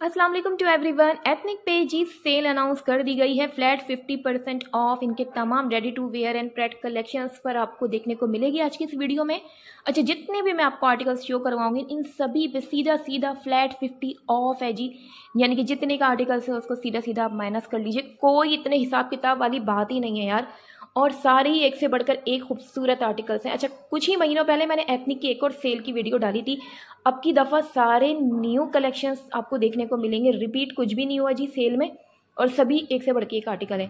Aslam to every one ethnic जी sale announce कर दी गई है फ्लैट 50 परसेंट ऑफ इनके तमाम ready to wear and pret collections पर आपको देखने को मिलेगी आज की इस वीडियो में अच्छा जितने भी मैं आपको आर्टिकल्स शो करवाऊंगी इन सभी पे सीधा सीधा फ्लैट 50 ऑफ है जी यानी कि जितने का आर्टिकल्स है उसको सीधा सीधा आप माइनस कर लीजिए कोई इतने हिसाब किताब वाली बात ही नहीं है यार और सारे ही एक से बढ़कर एक खूबसूरत आर्टिकल्स हैं अच्छा कुछ ही महीनों पहले मैंने एथनिक की एक और सेल की वीडियो डाली थी अब की दफ़ा सारे न्यू कलेक्शंस आपको देखने को मिलेंगे रिपीट कुछ भी नहीं हुआ जी सेल में और सभी एक से बढ़ एक आर्टिकल है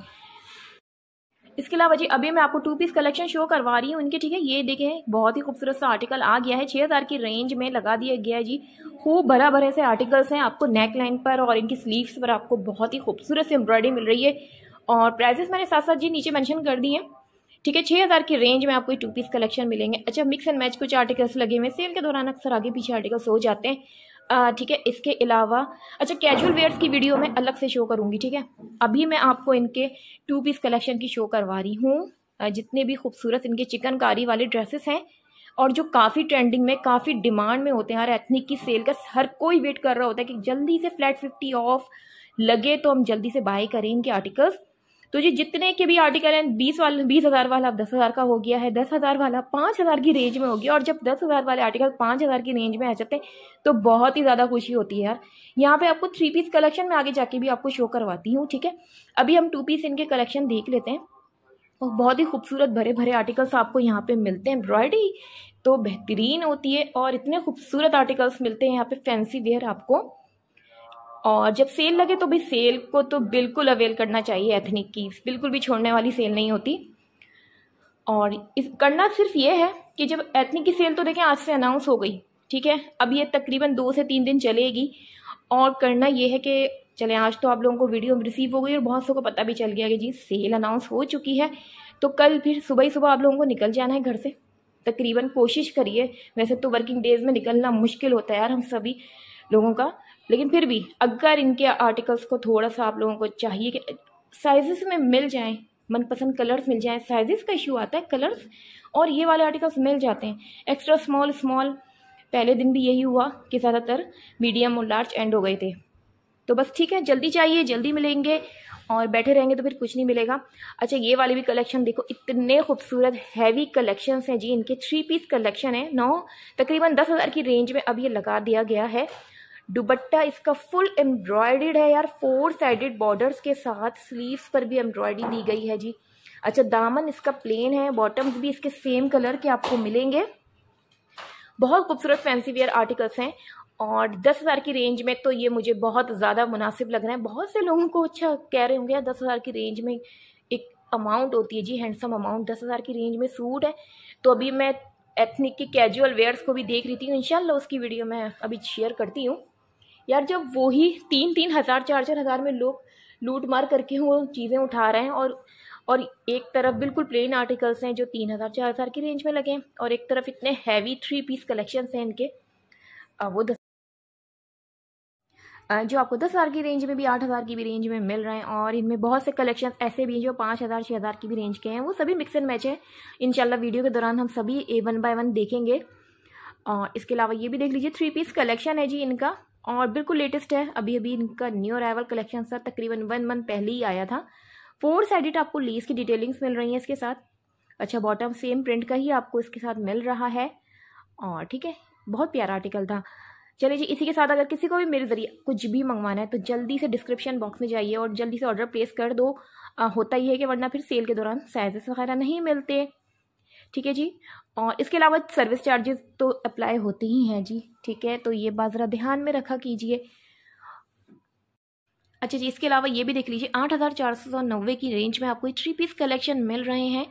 इसके अलावा जी अभी मैं आपको टू पीस कलेक्शन शो करवा रही हूँ उनके ठीक है ये देखें बहुत ही खूबसूरत सा आर्टिकल आ गया है छः हज़ार की रेंज में लगा दिया गया है जी खूब भरा भरे से आर्टिकल्स हैं आपको नेक लाइन पर और इनकी स्लीव्स पर आपको बहुत ही खूबसूरत से एम्ब्रॉयडरी मिल रही है और प्राइजेस मैंने साथ साथ जी नीचे मेंशन कर दिए हैं ठीक है छः हज़ार की रेंज में आपको ये टू पीस कलेक्शन मिलेंगे अच्छा मिक्स एंड मैच कुछ आर्टिकल्स लगे हुए सेल के दौरान अक्सर आगे पीछे आर्टिकल्स हो जाते हैं ठीक है इसके अलावा अच्छा कैजुअल वेयर्स की वीडियो मैं अलग से शो करूँगी ठीक है अभी मैं आपको इनके टू पीस कलेक्शन की शो करवा रही हूँ जितने भी खूबसूरत इनके चिकनकारी वाले ड्रेसेस हैं और जो काफ़ी ट्रेंडिंग में काफ़ी डिमांड में होते हैं हर एथनिक की सेल का हर कोई वेट कर रहा होता है कि जल्दी से फ्लैट फिफ्टी ऑफ लगे तो हम जल्दी से बाय करें इनके आर्टिकल्स तो जी जितने के भी आर्टिकल हैं बीस वाले बीस हज़ार वाला अब दस हज़ार का हो गया है दस हज़ार वाला पाँच हज़ार की रेंज में हो गया और जब दस हज़ार वाले आर्टिकल पाँच हज़ार की रेंज में आ जाते हैं तो बहुत ही ज़्यादा खुशी होती है यार यहाँ पे आपको थ्री पीस कलेक्शन में आगे जाके भी आपको शो करवाती हूँ ठीक है अभी हम टू पीस इनके कलेक्शन देख लेते हैं और बहुत ही खूबसूरत भरे भरे आर्टिकल्स आपको यहाँ पे मिलते हैं एम्ब्रॉयडरी तो बेहतरीन होती है और इतने खूबसूरत आर्टिकल्स मिलते हैं यहाँ पे फैंसी वेयर आपको और जब सेल लगे तो भी सेल को तो बिल्कुल अवेल करना चाहिए एथनिक की बिल्कुल भी छोड़ने वाली सेल नहीं होती और इस करना सिर्फ ये है कि जब एथनिक की सेल तो देखें आज से अनाउंस हो गई ठीक है अब ये तकरीबन दो से तीन दिन चलेगी और करना ये है कि चले आज तो आप लोगों को वीडियो रिसीव हो गई और बहुत सौ को पता भी चल गया कि जी सेल अनाउंस हो चुकी है तो कल फिर सुबह ही सुबह आप लोगों को निकल जाना है घर से तकरीबन कोशिश करिए वैसे तो वर्किंग डेज़ में निकलना मुश्किल होता है यार हम सभी लोगों का लेकिन फिर भी अगर इनके आर्टिकल्स को थोड़ा सा आप लोगों को चाहिए कि साइजेस में मिल जाएँ मनपसंद कलर्स मिल जाएँ साइज़ का इशू आता है कलर्स और ये वाले आर्टिकल्स मिल जाते हैं एक्स्ट्रा स्मॉल स्मॉल पहले दिन भी यही हुआ कि ज़्यादातर मीडियम और लार्ज एंड हो गए थे तो बस ठीक है जल्दी चाहिए जल्दी मिलेंगे और बैठे रहेंगे तो फिर कुछ नहीं मिलेगा अच्छा ये वाले भी कलेक्शन देखो इतने खूबसूरत हैवी कलेक्शंस हैं जी इनके थ्री पीस कलेक्शन है नौ तकरीबन दस हज़ार की रेंज में अब ये लगा दिया गया है दुबट्टा इसका फुल एम्ब्रॉयडेड है यार फोर साइडेड बॉर्डर्स के साथ स्लीव्स पर भी एम्ब्रॉयडरी दी गई है जी अच्छा दामन इसका प्लेन है बॉटम्स भी इसके सेम कलर के आपको मिलेंगे बहुत खूबसूरत फैंसी वेयर आर्टिकल्स हैं और दस हज़ार की रेंज में तो ये मुझे बहुत ज़्यादा मुनासिब लग रहा है बहुत से लोगों को अच्छा कह रहे होंगे दस हज़ार की रेंज में एक अमाउंट होती है जी हैंडसम अमाउंट दस हज़ार की रेंज में सूट है तो अभी मैं एथनिक के कैजुअल वेयर्स को भी देख रही थी इनशाला उसकी वीडियो मैं अभी शेयर करती हूँ यार जब वही तीन तीन हज़ार चार चार हज़ार में लोग लूट मार करके वो चीज़ें उठा रहे हैं और और एक तरफ बिल्कुल प्लेन आर्टिकल्स हैं जो तीन हज़ार चार हज़ार की रेंज में लगे हैं और एक तरफ इतने हैवी थ्री पीस कलेक्शन हैं इनके वो दस जो आपको दस हज़ार की रेंज में भी आठ हज़ार की भी रेंज में मिल रहे हैं और इनमें बहुत से कलेक्शंस ऐसे भी हैं जो पाँच हज़ार छः हज़ार की भी रेंज के हैं वो सभी मिक्स एंड मैच है इनशाला वीडियो के दौरान हम सभी ए वन बाय वन देखेंगे और इसके अलावा ये भी देख लीजिए थ्री पीस कलेक्शन है जी इनका और बिल्कुल लेटेस्ट है अभी अभी इनका न्यू अराइवल कलेक्शन था तकरीबन वन मंथ पहले ही आया था फोर साइडेड आपको लेस की डिटेलिंग्स मिल रही हैं इसके साथ अच्छा बॉटम सेम प्रिंट का ही आपको इसके साथ मिल रहा है और ठीक है बहुत प्यारा आर्टिकल था चलिए जी इसी के साथ अगर किसी को भी मेरे ज़रिए कुछ भी मंगवाना है तो जल्दी से डिस्क्रिप्शन बॉक्स में जाइए और जल्दी से ऑर्डर प्लेस कर दो आ, होता ही है कि वरना फिर सेल के दौरान साइजेस वगैरह नहीं मिलते ठीक है जी और इसके अलावा सर्विस चार्जेस तो अप्लाई होते ही हैं जी ठीक है तो ये बात ज़रा ध्यान में रखा कीजिए अच्छा जी इसके अलावा ये भी देख लीजिए आठ हज़ार चार सौ नब्बे की रेंज में आपको थ्री पीस कलेक्शन मिल रहे हैं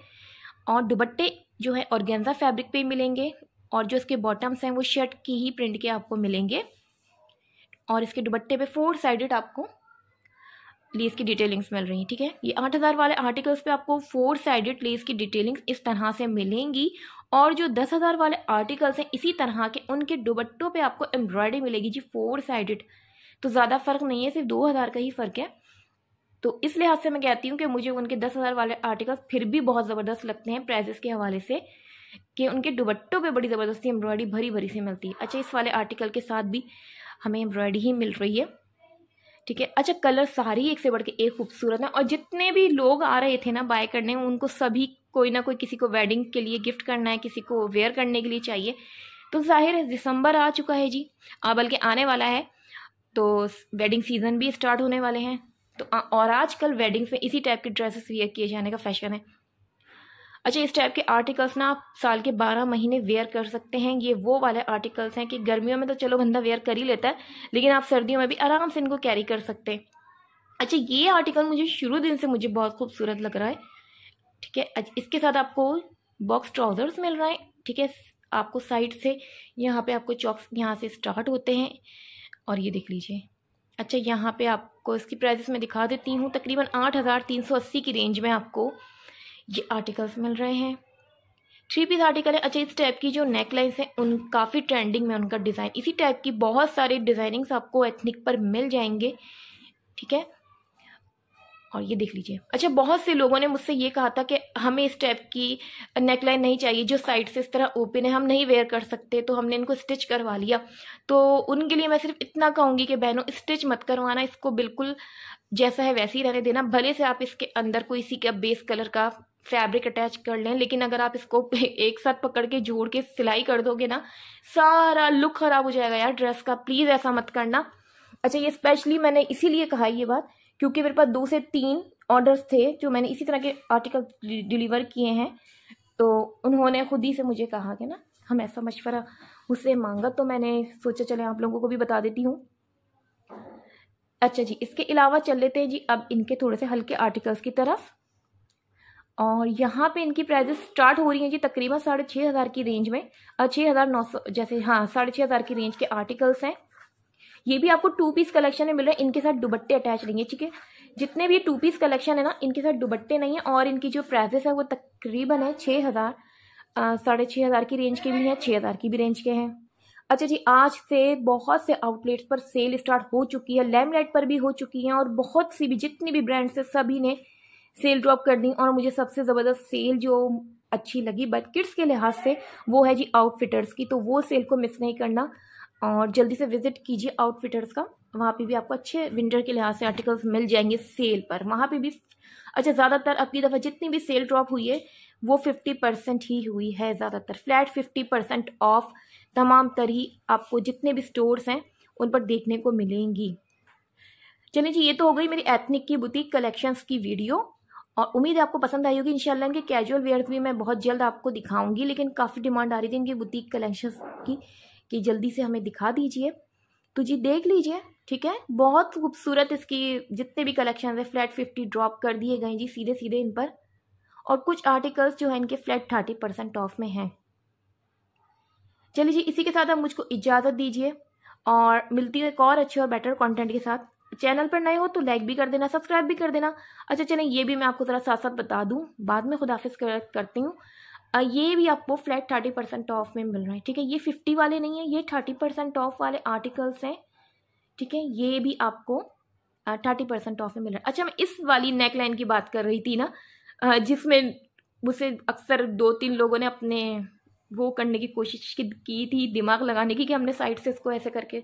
और दुबट्टे जो है औरगेंजा फैब्रिक पे मिलेंगे और जो इसके बॉटम्स हैं वो शर्ट की ही प्रिंट के आपको मिलेंगे और इसके दुबट्टे पे फोर साइडेड आपको लेस की डिटेलिंग्स मिल रही हैं ठीक है ये आठ हज़ार वाले आर्टिकल्स पे आपको फोर साइडेड लेस की डिटेलिंग्स इस तरह से मिलेंगी और जो दस हज़ार वाले आर्टिकल्स हैं इसी तरह के उनके दुबट्टों पे आपको एम्ब्रॉयडरी मिलेगी जी फोर साइडेड तो ज़्यादा फ़र्क नहीं है सिर्फ दो हज़ार का ही फ़र्क है तो इस लिहाज से मैं कहती हूँ कि मुझे उनके दस हज़ार वाले आर्टिकल्स फिर भी बहुत ज़बरदस्त लगते हैं प्राइजेस के हवाले से कि उनके दुबट्टों पर बड़ी ज़बरदस्ती एम्ब्रॉयडरी भरी भरी से मिलती है अच्छा इस वाले आर्टिकल के साथ भी हमें एम्ब्रॉयडरी ही मिल रही है ठीक है अच्छा कलर सारी एक से बढ़ के एक खूबसूरत है और जितने भी लोग आ रहे थे ना बाय करने उनको सभी कोई ना कोई किसी को वेडिंग के लिए गिफ्ट करना है किसी को वेयर करने के लिए चाहिए तो जाहिर है दिसंबर आ चुका है जी बल्कि आने वाला है तो वेडिंग सीज़न भी स्टार्ट होने वाले हैं तो और आजकल वेडिंग्स में इसी टाइप के ड्रेसेस वेयर किए जाने का फैशन है अच्छा इस टाइप के आर्टिकल्स ना आप साल के बारह महीने वेयर कर सकते हैं ये वो वाले आर्टिकल्स हैं कि गर्मियों में तो चलो बंदा वेयर कर ही लेता है लेकिन आप सर्दियों में भी आराम से इनको कैरी कर सकते हैं अच्छा ये आर्टिकल मुझे शुरू दिन से मुझे बहुत खूबसूरत लग रहा है ठीक है इसके साथ आपको बॉक्स ट्राउजर्स मिल रहा है ठीक है आपको साइड से यहाँ पे आपको चॉक्स यहाँ से स्टार्ट होते हैं और ये देख लीजिए अच्छा यहाँ पे आपको इसकी प्राइसेस मैं दिखा देती हूँ तकरीबन आठ हज़ार तीन सौ अस्सी की रेंज में आपको ये आर्टिकल्स मिल रहे हैं थ्री पीस आर्टिकल है अच्छा इस टाइप की जो नेक लाइन्स हैं उन काफ़ी ट्रेंडिंग में उनका डिज़ाइन इसी टाइप की बहुत सारी डिज़ाइनिंग्स आपको एथनिक पर मिल जाएंगे ठीक है और ये देख लीजिए अच्छा बहुत से लोगों ने मुझसे ये कहा था कि हमें इस टाइप की नेकलाइन नहीं चाहिए जो साइड से इस तरह ओपन है हम नहीं वेयर कर सकते तो हमने इनको स्टिच करवा लिया तो उनके लिए मैं सिर्फ इतना कहूँगी कि बहनों स्टिच मत करवाना इसको बिल्कुल जैसा है वैसे ही रहने देना भले से आप इसके अंदर कोई इसी का बेस कलर का फैब्रिक अटैच कर लें लेकिन अगर आप इसको एक साथ पकड़ के जोड़ के सिलाई कर दोगे ना सारा लुक ख़राब हो जाएगा यार ड्रेस का प्लीज़ ऐसा मत करना अच्छा ये स्पेशली मैंने इसीलिए कहा ये बात क्योंकि मेरे पास दो से तीन ऑर्डर्स थे जो मैंने इसी तरह के आर्टिकल डिलीवर किए हैं तो उन्होंने खुद ही से मुझे कहा कि ना हम ऐसा मशवरा उससे मांगा तो मैंने सोचा चले आप लोगों को भी बता देती हूँ अच्छा जी इसके अलावा चल लेते हैं जी अब इनके थोड़े से हल्के आर्टिकल्स की तरफ और यहाँ पे इनकी प्राइजेस स्टार्ट हो रही हैं जी तकरीबन साढ़े छः हज़ार की रेंज में छः हज़ार नौ सौ जैसे हाँ साढ़े छः हज़ार की रेंज के आर्टिकल्स हैं ये भी आपको टू पीस कलेक्शन में मिल रहा है इनके साथ दुबट्टे अटैच रहेंगे ठीक है जितने भी टू पीस कलेक्शन है ना इनके साथ दुबट्टे नहीं है और इनकी जो प्राइजेस है वो तकरीबन है छः हज़ार साढ़े छः हज़ार की रेंज के भी हैं छः हज़ार की भी रेंज के हैं अच्छा जी आज से बहुत से आउटलेट्स पर सेल स्टार्ट हो चुकी है लैमलाइट पर भी हो चुकी है और बहुत सी भी जितनी भी ब्रांड्स है सभी ने सेल ड्रॉप कर दी और मुझे सबसे ज़बरदस्त सेल जो अच्छी लगी बट किड्स के लिहाज से वो है जी आउटफिटर्स की तो वो सेल को मिस नहीं करना और जल्दी से विजिट कीजिए आउटफिटर्स का वहाँ पे भी आपको अच्छे विंटर के लिहाज से आर्टिकल्स मिल जाएंगे सेल पर वहाँ पे भी अच्छा ज़्यादातर अब की दफ़ा जितनी भी सेल ड्रॉप हुई है वो फिफ्टी परसेंट ही हुई है ज़्यादातर फ्लैट फिफ्टी परसेंट ऑफ तमाम तर ही आपको जितने भी स्टोर्स हैं उन पर देखने को मिलेंगी चलिए जी ये तो हो गई मेरी एथनिक की बुटीक कलेक्शंस की वीडियो और उम्मीद है आपको पसंद आई होगी इंशाल्लाह इनके कैजुअल वेयर भी मैं बहुत जल्द आपको दिखाऊंगी लेकिन काफ़ी डिमांड आ रही थी इनकी बुटीक कलेक्शन की कि जल्दी से हमें दिखा दीजिए तो जी देख लीजिए ठीक है बहुत खूबसूरत इसकी जितने भी कलेक्शन है फ्लैट फिफ्टी ड्रॉप कर दिए गए जी सीधे सीधे इन पर और कुछ आर्टिकल्स जो हैं इनके फ्लैट थर्टी परसेंट ऑफ में हैं चलिए जी इसी के साथ आप मुझको इजाज़त दीजिए और मिलती है एक और अच्छे और बेटर कंटेंट के साथ चैनल पर नए हो तो लाइक भी कर देना सब्सक्राइब भी कर देना अच्छा चलें ये भी मैं आपको ज़रा साथ साथ बता दूँ बाद में खुदाफिज कर, करती हूँ ये भी आपको फ्लैट थर्टी परसेंट ऑफ में मिल रहा है ठीक है ये फिफ्टी वाले नहीं है ये थर्टी परसेंट ऑफ वाले आर्टिकल्स हैं ठीक है ये भी आपको थर्टी परसेंट ऑफ में मिल रहा है अच्छा मैं इस वाली नेक लाइन की बात कर रही थी ना जिसमें मुझसे अक्सर दो तीन लोगों ने अपने वो करने की कोशिश की थी दिमाग लगाने की कि हमने साइड से इसको ऐसे करके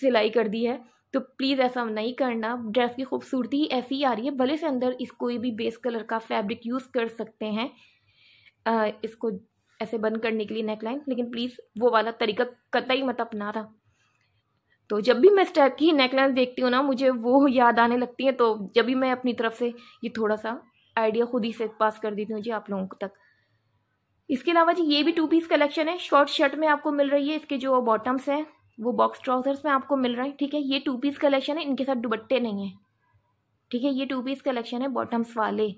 सिलाई कर दी है तो प्लीज़ ऐसा नहीं करना ड्रेस की खूबसूरती ही ऐसी आ रही है भले से अंदर इस कोई भी बेस कलर का फैब्रिक यूज़ कर सकते हैं आ, इसको ऐसे बंद करने के लिए नेकलाइन लेकिन प्लीज़ वो वाला तरीका कतई मत रहा तो जब भी मैं इस टाइप की नेकलाइन देखती हूँ ना मुझे वो याद आने लगती हैं तो जब भी मैं अपनी तरफ से ये थोड़ा सा आइडिया खुद ही से पास कर देती हूँ जी आप लोगों तक इसके अलावा जी ये भी टू पीस कलेक्शन है शॉर्ट शर्ट में आपको मिल रही है इसके जो बॉटम्स हैं वो बॉक्स ट्राउजर्स में आपको मिल रहे हैं ठीक है ये टू पीस कलेक्शन है इनके साथ दुबट्टे नहीं है ठीक है ये टू पीस कलेक्शन है बॉटम्स वाले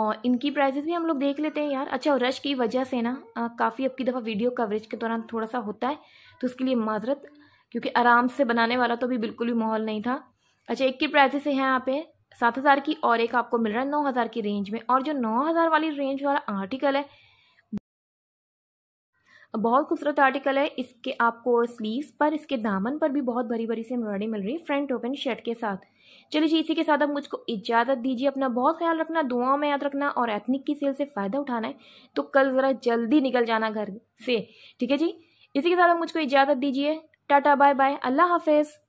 और इनकी प्राइजेस भी हम लोग देख लेते हैं यार अच्छा रश की वजह से ना काफ़ी अब की दफ़ा वीडियो कवरेज के दौरान थोड़ा सा होता है तो उसके लिए माजरत क्योंकि आराम से बनाने वाला तो अभी बिल्कुल भी माहौल नहीं था अच्छा एक की प्राइजेस है यहाँ पे सात हज़ार की और एक आपको मिल रहा है नौ हज़ार की रेंज में और जो नौ हज़ार वाली रेंज वाला आर्टिकल है बहुत खूबसूरत आर्टिकल है इसके आपको स्लीव्स पर इसके दामन पर भी बहुत भरी भरी से एम्ब्रॉयडरी मिल रही है फ्रंट ओपन शर्ट के साथ चलिए जी इसी के साथ अब मुझको इजाज़त दीजिए अपना बहुत ख्याल रखना दुआओं में याद रखना और एथनिक की सेल से फ़ायदा उठाना है तो कल ज़रा जल्दी निकल जाना घर से ठीक है जी इसी के साथ अब मुझको इजाज़त दीजिए टाटा बाय बाय अल्लाह हाफिज़